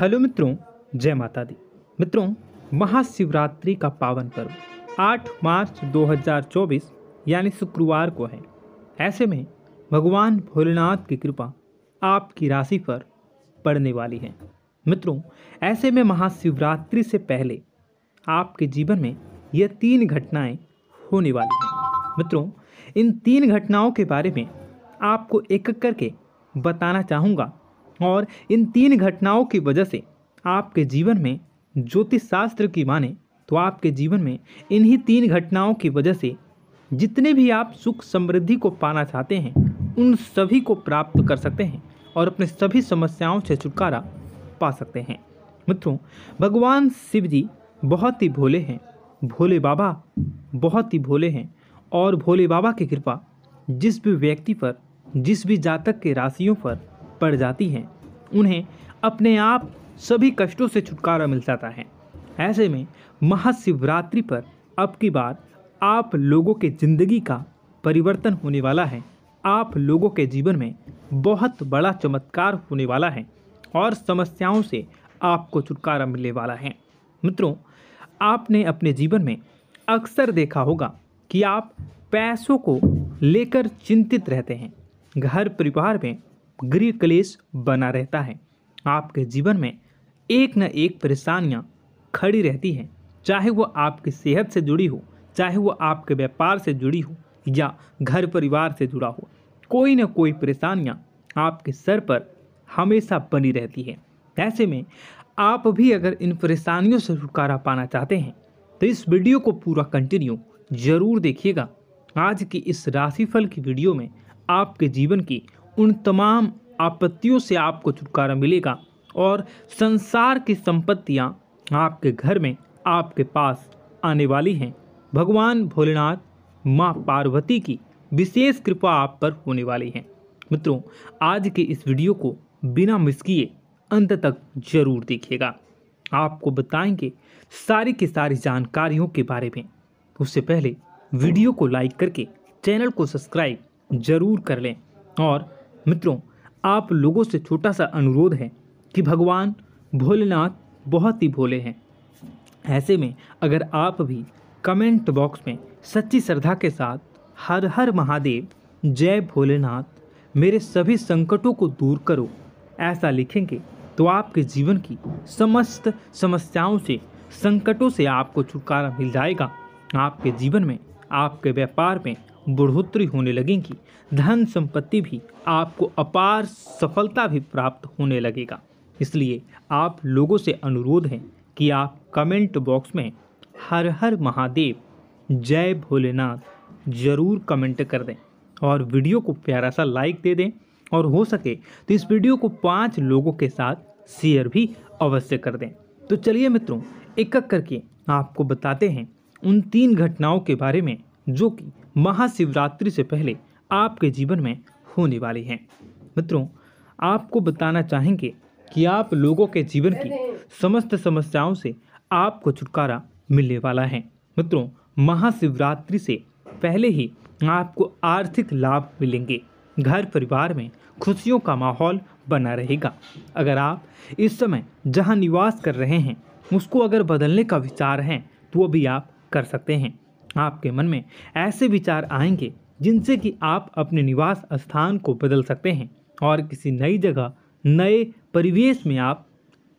hello मित्रों जय माता दी मित्रों महाशिवरात्रि का पावन पर्व 8 मार्च 2024 यानी शुक्रवार को है ऐसे में भगवान भोलेनाथ की कृपा आपकी राशि पर पड़ने वाली है मित्रों ऐसे में महाशिवरात्रि से पहले आपके जीवन में ये तीन घटनाएं होने वाली हैं मित्रों इन तीन घटनाओं के बारे में आपको एक एक करके बताना चाहूँगा और इन तीन घटनाओं की वजह से आपके जीवन में ज्योतिष शास्त्र की माने तो आपके जीवन में इन्हीं तीन घटनाओं की वजह से जितने भी आप सुख समृद्धि को पाना चाहते हैं उन सभी को प्राप्त कर सकते हैं और अपने सभी समस्याओं से छुटकारा पा सकते हैं मित्रों भगवान शिव जी बहुत ही भोले हैं भोले बाबा बहुत ही भोले हैं और भोले बाबा की कृपा जिस भी व्यक्ति पर जिस भी जातक के राशियों पर पड़ जाती हैं उन्हें अपने आप सभी कष्टों से छुटकारा मिल जाता है ऐसे में महाशिवरात्रि पर अब की बार आप लोगों के ज़िंदगी का परिवर्तन होने वाला है आप लोगों के जीवन में बहुत बड़ा चमत्कार होने वाला है और समस्याओं से आपको छुटकारा मिलने वाला है मित्रों आपने अपने जीवन में अक्सर देखा होगा कि आप पैसों को लेकर चिंतित रहते हैं घर परिवार में गृह क्लेश बना रहता है आपके जीवन में एक न एक परेशानियाँ खड़ी रहती हैं चाहे वो आपकी सेहत से जुड़ी हो चाहे वो आपके व्यापार से जुड़ी हो या घर परिवार से जुड़ा हो कोई ना कोई परेशानियाँ आपके सर पर हमेशा बनी रहती है ऐसे में आप भी अगर इन परेशानियों से छुटकारा पाना चाहते हैं तो इस वीडियो को पूरा कंटिन्यू ज़रूर देखिएगा आज की इस राशिफल की वीडियो में आपके जीवन की उन तमाम आपत्तियों से आपको छुटकारा मिलेगा और संसार की संपत्तियाँ आपके घर में आपके पास आने वाली हैं भगवान भोलेनाथ माँ पार्वती की विशेष कृपा आप पर होने वाली है मित्रों आज के इस वीडियो को बिना मिस किए अंत तक जरूर देखिएगा आपको बताएंगे सारी की सारी जानकारियों के बारे में उससे पहले वीडियो को लाइक करके चैनल को सब्सक्राइब जरूर कर लें और मित्रों आप लोगों से छोटा सा अनुरोध है कि भगवान भोलेनाथ बहुत ही भोले हैं ऐसे में अगर आप भी कमेंट बॉक्स में सच्ची श्रद्धा के साथ हर हर महादेव जय भोलेनाथ मेरे सभी संकटों को दूर करो ऐसा लिखेंगे तो आपके जीवन की समस्त समस्याओं से संकटों से आपको छुटकारा मिल जाएगा आपके जीवन में आपके व्यापार में बढ़ोतरी होने लगेगी धन संपत्ति भी आपको अपार सफलता भी प्राप्त होने लगेगा इसलिए आप लोगों से अनुरोध है कि आप कमेंट बॉक्स में हर हर महादेव जय भोलेनाथ ज़रूर कमेंट कर दें और वीडियो को प्यारा सा लाइक दे दें और हो सके तो इस वीडियो को पांच लोगों के साथ शेयर भी अवश्य कर दें तो चलिए मित्रों एक एक करके आपको बताते हैं उन तीन घटनाओं के बारे में जो कि महाशिवरात्रि से पहले आपके जीवन में होने वाली हैं मित्रों आपको बताना चाहेंगे कि आप लोगों के जीवन की समस्त समस्याओं से आपको छुटकारा मिलने वाला है मित्रों महाशिवरात्रि से पहले ही आपको आर्थिक लाभ मिलेंगे घर परिवार में खुशियों का माहौल बना रहेगा अगर आप इस समय जहां निवास कर रहे हैं उसको अगर बदलने का विचार है तो वो भी आप कर सकते हैं आपके मन में ऐसे विचार आएंगे जिनसे कि आप अपने निवास स्थान को बदल सकते हैं और किसी नई जगह नए परिवेश में आप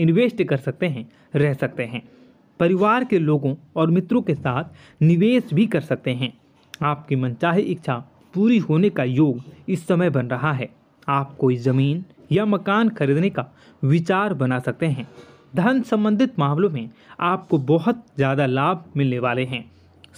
इन्वेस्ट कर सकते हैं रह सकते हैं परिवार के लोगों और मित्रों के साथ निवेश भी कर सकते हैं आपकी मनचाही इच्छा पूरी होने का योग इस समय बन रहा है आप कोई ज़मीन या मकान खरीदने का विचार बना सकते हैं धन संबंधित मामलों में आपको बहुत ज़्यादा लाभ मिलने वाले हैं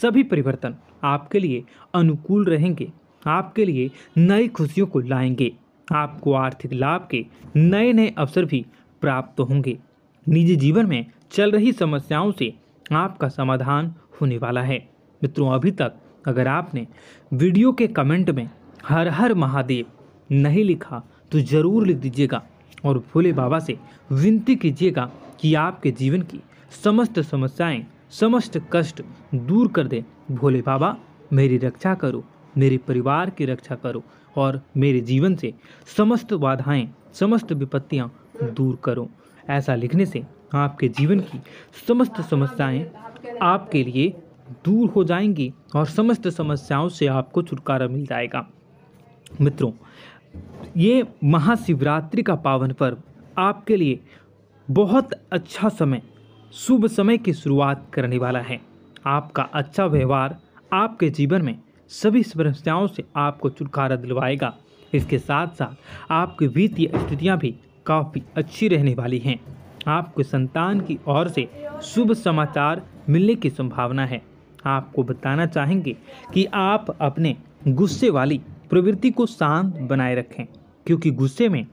सभी परिवर्तन आपके लिए अनुकूल रहेंगे आपके लिए नई खुशियों को लाएंगे आपको आर्थिक लाभ के नए नए अवसर भी प्राप्त होंगे निजी जीवन में चल रही समस्याओं से आपका समाधान होने वाला है मित्रों अभी तक अगर आपने वीडियो के कमेंट में हर हर महादेव नहीं लिखा तो ज़रूर लिख दीजिएगा और भोले बाबा से विनती कीजिएगा कि आपके जीवन की समस्त समस्याएं समस्त कष्ट दूर कर दे भोले बाबा मेरी रक्षा करो मेरे परिवार की रक्षा करो और मेरे जीवन से समस्त बाधाएं समस्त विपत्तियां दूर करो ऐसा लिखने से आपके जीवन की समस्त समस्याएं आपके लिए दूर हो जाएंगी और समस्त समस्याओं से आपको छुटकारा मिल जाएगा मित्रों ये महाशिवरात्रि का पावन पर्व आपके लिए बहुत अच्छा समय शुभ समय की शुरुआत करने वाला है आपका अच्छा व्यवहार आपके जीवन में सभी समस्याओं से आपको छुटकारा दिलवाएगा इसके साथ साथ आपकी वित्तीय स्थितियाँ भी काफ़ी अच्छी रहने वाली हैं आपको संतान की ओर से शुभ समाचार मिलने की संभावना है आपको बताना चाहेंगे कि आप अपने गुस्से वाली प्रवृत्ति को शांत बनाए रखें क्योंकि गुस्से में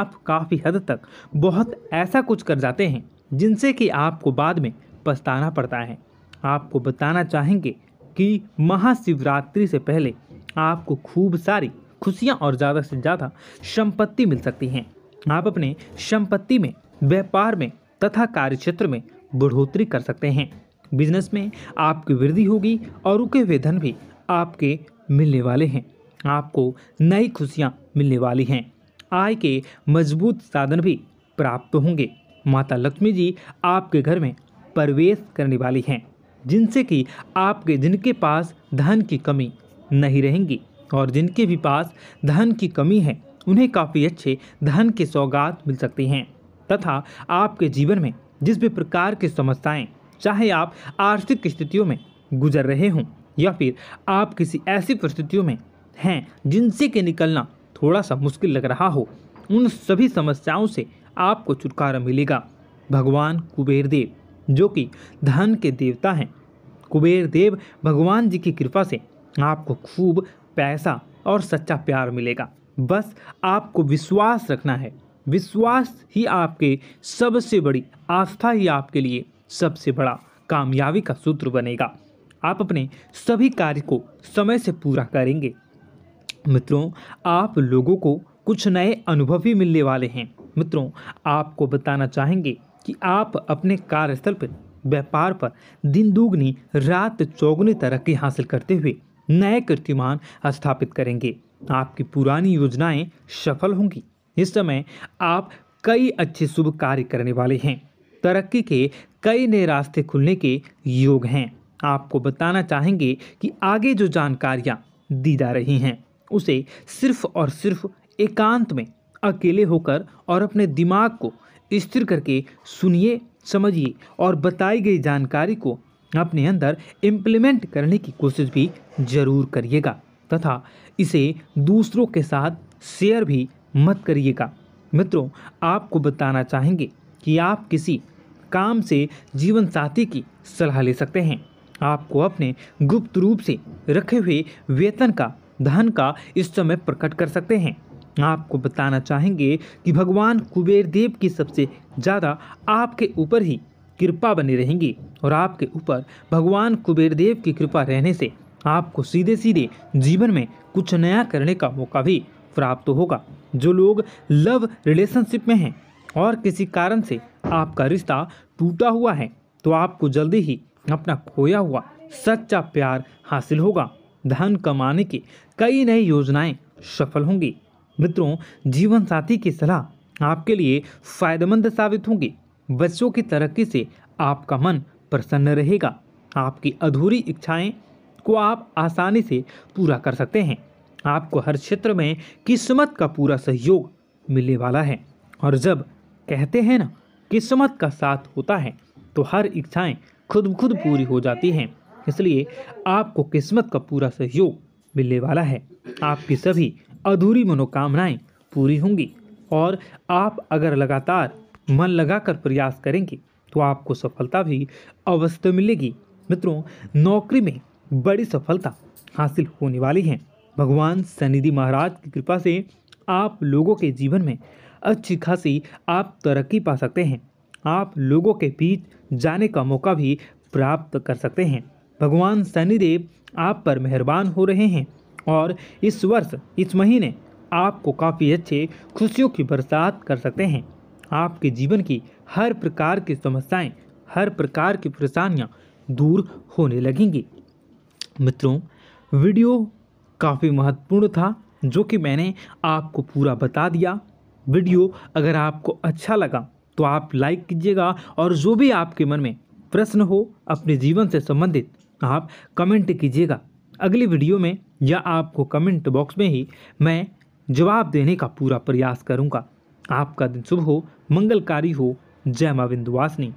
आप काफ़ी हद तक बहुत ऐसा कुछ कर जाते हैं जिनसे कि आपको बाद में पछताना पड़ता है आपको बताना चाहेंगे कि महाशिवरात्रि से पहले आपको खूब सारी खुशियाँ और ज़्यादा से ज़्यादा संपत्ति मिल सकती हैं आप अपने संपत्ति में व्यापार में तथा कार्य क्षेत्र में बढ़ोतरी कर सकते हैं बिजनेस में आपकी वृद्धि होगी और रुके हुए धन भी आपके मिलने वाले हैं आपको नई खुशियाँ मिलने वाली हैं आय के मजबूत साधन भी प्राप्त होंगे माता लक्ष्मी जी आपके घर में प्रवेश करने वाली हैं जिनसे कि आपके जिनके पास धन की कमी नहीं रहेंगी और जिनके भी पास धन की कमी है उन्हें काफ़ी अच्छे धन के सौगात मिल सकती हैं तथा आपके जीवन में जिस भी प्रकार की समस्याएं चाहे आप आर्थिक स्थितियों में गुजर रहे हों या फिर आप किसी ऐसी परिस्थितियों में हैं जिनसे के निकलना थोड़ा सा मुश्किल लग रहा हो उन सभी समस्याओं से आपको छुटकारा मिलेगा भगवान कुबेर देव जो कि धन के देवता हैं कुबेर देव भगवान जी की कृपा से आपको खूब पैसा और सच्चा प्यार मिलेगा बस आपको विश्वास रखना है विश्वास ही आपके सबसे बड़ी आस्था ही आपके लिए सबसे बड़ा कामयाबी का सूत्र बनेगा आप अपने सभी कार्य को समय से पूरा करेंगे मित्रों आप लोगों को कुछ नए अनुभव भी मिलने वाले हैं मित्रों आपको बताना चाहेंगे कि आप अपने कार्यस्थल पर व्यापार पर दिन दुगनी रात चौगुनी तरक्की हासिल करते हुए नए कीर्तिमान स्थापित करेंगे आपकी पुरानी योजनाएं सफल होंगी इस समय आप कई अच्छे शुभ कार्य करने वाले हैं तरक्की के कई नए रास्ते खुलने के योग हैं आपको बताना चाहेंगे कि आगे जो जानकारियाँ दी जा रही हैं उसे सिर्फ और सिर्फ एकांत में अकेले होकर और अपने दिमाग को स्थिर करके सुनिए समझिए और बताई गई जानकारी को अपने अंदर इम्प्लीमेंट करने की कोशिश भी ज़रूर करिएगा तथा इसे दूसरों के साथ शेयर भी मत करिएगा मित्रों आपको बताना चाहेंगे कि आप किसी काम से जीवन साथी की सलाह ले सकते हैं आपको अपने गुप्त रूप से रखे हुए वेतन का धन का इस समय प्रकट कर सकते हैं आपको बताना चाहेंगे कि भगवान कुबेर देव की सबसे ज़्यादा आपके ऊपर ही कृपा बनी रहेंगी और आपके ऊपर भगवान कुबेर देव की कृपा रहने से आपको सीधे सीधे जीवन में कुछ नया करने का मौका भी प्राप्त तो होगा जो लोग लव रिलेशनशिप में हैं और किसी कारण से आपका रिश्ता टूटा हुआ है तो आपको जल्दी ही अपना खोया हुआ सच्चा प्यार हासिल होगा धन कमाने की कई नई योजनाएं सफल होंगी मित्रों जीवन साथी की सलाह आपके लिए फायदेमंद साबित होगी बच्चों की तरक्की से आपका मन प्रसन्न रहेगा आपकी अधूरी इच्छाएं को आप आसानी से पूरा कर सकते हैं आपको हर क्षेत्र में किस्मत का पूरा सहयोग मिलने वाला है और जब कहते हैं ना किस्मत का साथ होता है तो हर इच्छाएं खुद खुद पूरी हो जाती हैं इसलिए आपको किस्मत का पूरा सहयोग मिलने वाला है आपकी सभी अधूरी मनोकामनाएं पूरी होंगी और आप अगर लगातार मन लगाकर प्रयास करेंगे तो आपको सफलता भी अवश्य मिलेगी मित्रों नौकरी में बड़ी सफलता हासिल होने वाली है भगवान सनिधि महाराज की कृपा से आप लोगों के जीवन में अच्छी खासी आप तरक्की पा सकते हैं आप लोगों के बीच जाने का मौका भी प्राप्त कर सकते हैं भगवान शनिदेव आप पर मेहरबान हो रहे हैं और इस वर्ष इस महीने आपको काफ़ी अच्छे खुशियों की बरसात कर सकते हैं आपके जीवन की हर प्रकार की समस्याएं हर प्रकार की परेशानियां दूर होने लगेंगी मित्रों वीडियो काफ़ी महत्वपूर्ण था जो कि मैंने आपको पूरा बता दिया वीडियो अगर आपको अच्छा लगा तो आप लाइक कीजिएगा और जो भी आपके मन में प्रश्न हो अपने जीवन से संबंधित आप कमेंट कीजिएगा अगली वीडियो में या आपको कमेंट बॉक्स में ही मैं जवाब देने का पूरा प्रयास करूँगा आपका दिन शुभ हो मंगलकारी हो जय माँ विंध्यवासिनी